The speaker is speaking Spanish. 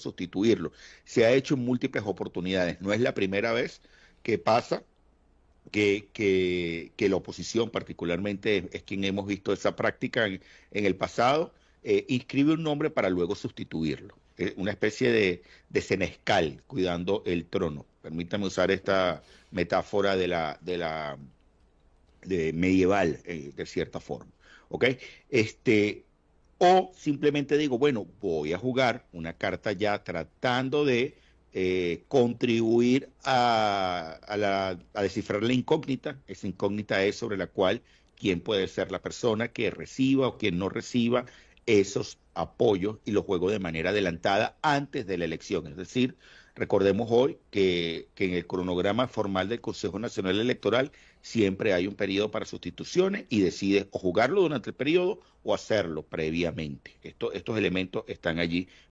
sustituirlo. Se ha hecho en múltiples oportunidades. No es la primera vez que pasa que, que, la oposición particularmente es, quien hemos visto esa práctica en, el pasado, eh, inscribe un nombre para luego sustituirlo. Eh, una especie de, de senescal cuidando el trono. Permítame usar esta metáfora de la, de la medieval, eh, de cierta forma. ¿Ok? Este, o simplemente digo, bueno, voy a jugar una carta ya tratando de eh, contribuir a, a, a, descifrar la incógnita. Esa incógnita es sobre la cual quién puede ser la persona que reciba o quien no reciba esos apoyos y los juego de manera adelantada antes de la elección. Es decir, recordemos hoy que, en el cronograma formal del Consejo Nacional Electoral siempre hay un periodo para sustituciones y decide o jugarlo durante el periodo o hacerlo previamente. Esto, estos elementos están allí